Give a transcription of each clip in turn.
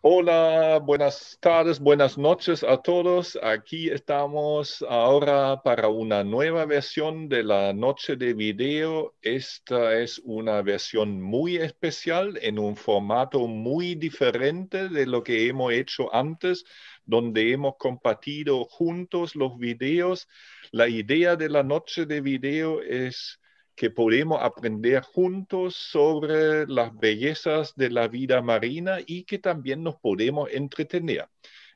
Hola, buenas tardes, buenas noches a todos. Aquí estamos ahora para una nueva versión de la noche de video. Esta es una versión muy especial en un formato muy diferente de lo que hemos hecho antes, donde hemos compartido juntos los videos. La idea de la noche de video es que podemos aprender juntos sobre las bellezas de la vida marina y que también nos podemos entretener.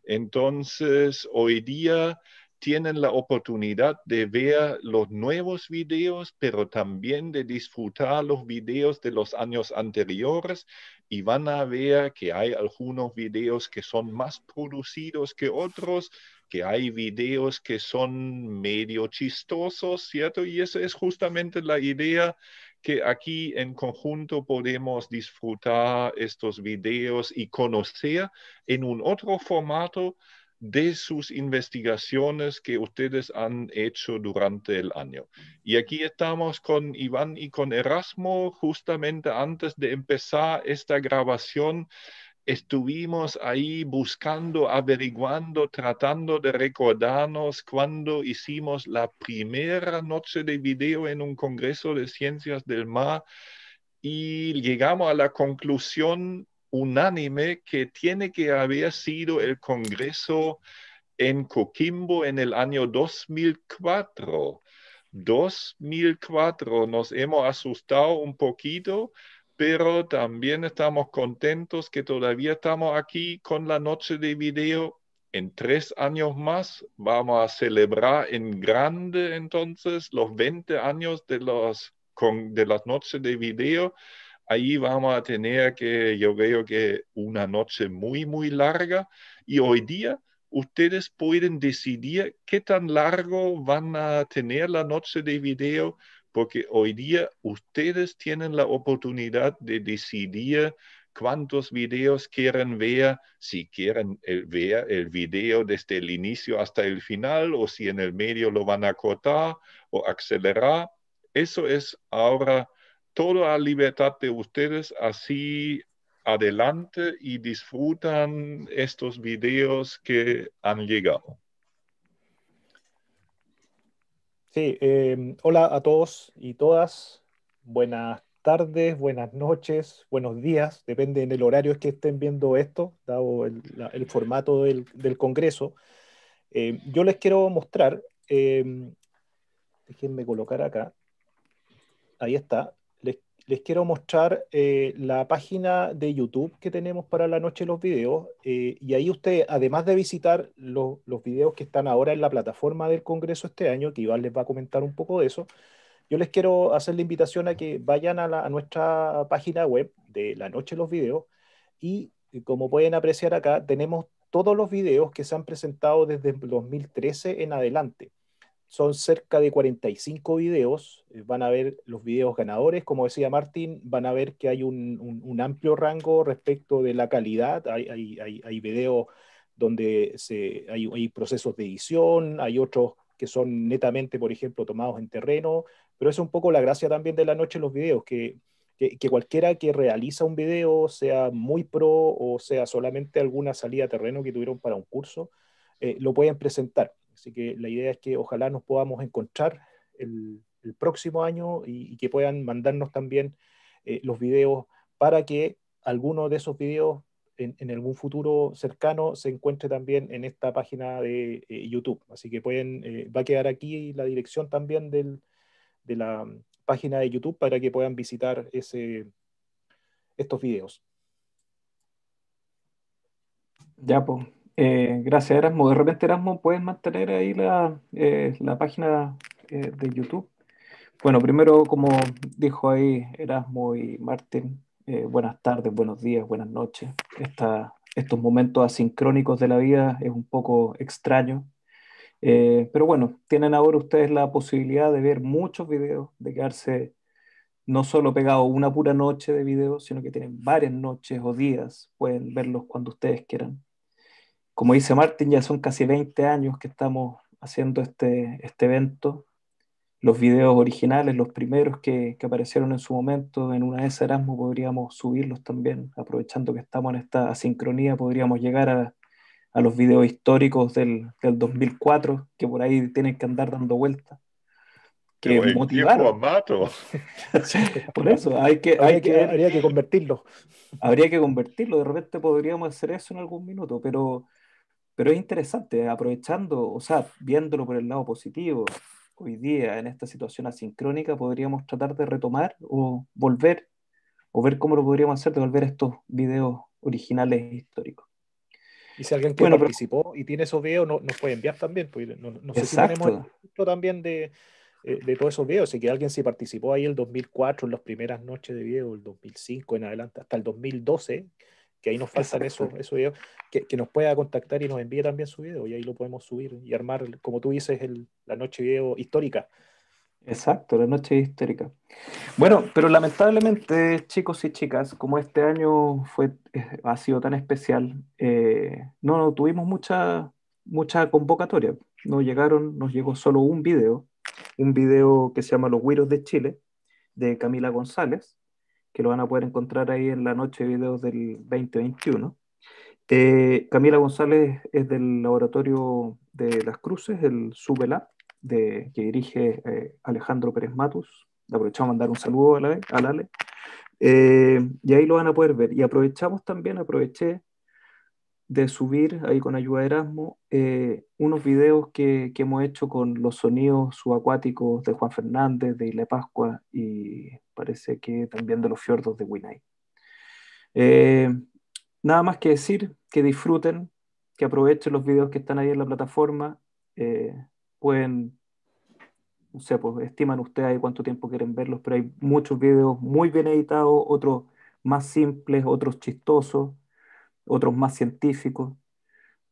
Entonces, hoy día tienen la oportunidad de ver los nuevos videos, pero también de disfrutar los videos de los años anteriores y van a ver que hay algunos videos que son más producidos que otros, que hay videos que son medio chistosos, ¿cierto? Y esa es justamente la idea que aquí en conjunto podemos disfrutar estos videos y conocer en un otro formato de sus investigaciones que ustedes han hecho durante el año. Y aquí estamos con Iván y con Erasmo justamente antes de empezar esta grabación estuvimos ahí buscando, averiguando, tratando de recordarnos cuando hicimos la primera noche de video en un Congreso de Ciencias del Mar y llegamos a la conclusión unánime que tiene que haber sido el Congreso en Coquimbo en el año 2004. 2004 nos hemos asustado un poquito, pero también estamos contentos que todavía estamos aquí con la noche de video. En tres años más vamos a celebrar en grande entonces los 20 años de, de las noches de video. Ahí vamos a tener que, yo veo que una noche muy, muy larga. Y hoy día ustedes pueden decidir qué tan largo van a tener la noche de video porque hoy día ustedes tienen la oportunidad de decidir cuántos videos quieren ver, si quieren eh, ver el video desde el inicio hasta el final o si en el medio lo van a cortar o acelerar. Eso es ahora toda la libertad de ustedes, así adelante y disfrutan estos videos que han llegado. Sí, em, hola a todos y todas. Buenas tardes, buenas noches, buenos días, depende en el horario que estén viendo esto, dado el, formato del, Congreso. Em, yo les quiero mostrar, em, déjenme colocar acá, ahí está, les quiero mostrar eh, la página de YouTube que tenemos para la noche de los videos. Eh, y ahí usted, además de visitar los, videos que están ahora en la plataforma del Congreso este año, que Iván les va a comentar un poco de eso, yo les quiero hacer la invitación a que vayan a nuestra página web de la noche de los videos y eh, como pueden apreciar acá, tenemos todos los videos que se han presentado desde 2013 en adelante. Son cerca de 45 videos. Eh, van a ver los videos ganadores. Como decía Martín, van a ver que hay un, amplio rango respecto de la calidad. Hay, hay, videos donde se, hay, procesos de edición, hay otros que son netamente, por ejemplo, tomados en terreno. Pero es un poco la gracia también de la noche en los videos, que cualquiera que realiza un video, sea muy pro o sea solamente alguna salida a terreno que tuvieron para un curso, eh, lo pueden presentar. Así que la idea es que ojalá nos podamos encontrar el, próximo año y, que puedan mandarnos también eh, los videos para que alguno de esos videos en, algún futuro cercano se encuentre también en esta página de eh, YouTube. Así que pueden, eh, va a quedar aquí la dirección también de la mm, página de YouTube para que puedan visitar ese, estos videos. Ya, pues. Eh, gracias, Erasmo. De repente, Erasmo, puedes mantener ahí la, eh, página eh, de YouTube. Bueno, primero, como dijo ahí Erasmo y Martín, buenas tardes, buenos días, buenas noches. estos momentos asincrónicos de la vida es un poco extraño, pero bueno, tienen ahora ustedes la posibilidad de ver muchos videos, de quedarse no solo pegado una pura noche de videos, sino que tienen varias noches o días, pueden verlos cuando ustedes quieran como dice Martín, ya son casi 20 años que estamos haciendo este, este evento. Los videos originales, los primeros que, que aparecieron en su momento en una de esas Erasmus, podríamos subirlos también, aprovechando que estamos en esta asincronía, podríamos llegar a, a los videos históricos del, del, 2004, que por ahí tienen que andar dando vueltas. Que tiempo, motivaron. por eso, hay que, hay que, habría que convertirlo. Habría que convertirlo, de repente podríamos hacer eso en algún minuto, pero pero es interesante, aprovechando, o sea, viéndolo por el lado positivo, hoy día en esta situación asincrónica podríamos tratar de retomar o volver, o ver cómo lo podríamos hacer, de volver estos videos originales históricos. Y si alguien participó y tiene esos videos, nos puede enviar también, pues no, sé si tenemos también de, eh, de todos esos videos. si que alguien se participó ahí el 2004, en las primeras noches de video, el 2005 en adelante, hasta el 2012, que ahí nos faltan esos, videos, que, nos pueda contactar y nos envíe también su video y ahí lo podemos subir y armar, como tú dices, la noche video histórica. Exacto, la noche histórica. Bueno, pero lamentablemente, chicos y chicas, como este año fue, eh, ha sido tan especial, eh, no, tuvimos mucha, mucha convocatoria. No llegaron, nos llegó solo un video, un video que se llama Los Güiros de Chile, de Camila González, que lo van a poder encontrar ahí en la noche videos del 2021. Eh, Camila González es del laboratorio de Las Cruces, el Subelab, de, que dirige eh, Alejandro Pérez Matus. Aprovechamos a mandar un saludo a la, eh, y ahí lo van a poder ver. Y aprovechamos también, aproveché de subir ahí con ayuda de Erasmo eh, unos videos que, hemos hecho con los sonidos subacuáticos de Juan Fernández, de Isla Pascua y parece que también de los fiordos de Winay. Eh, nada más que decir que disfruten, que aprovechen los videos que están ahí en la plataforma. Eh, pueden, no sé, pues estiman ustedes cuánto tiempo quieren verlos, pero hay muchos videos muy bien editados, otros más simples, otros chistosos otros más científicos,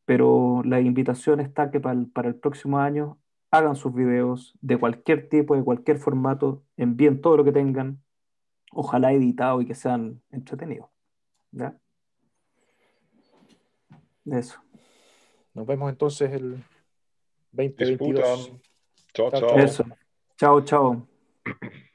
pero la invitación está que para el, para el próximo año hagan sus videos de cualquier tipo, de cualquier formato, envíen todo lo que tengan, ojalá editado y que sean entretenidos. ¿ya? Eso. Nos vemos entonces el 2022. Chao, chao. Chao, chao.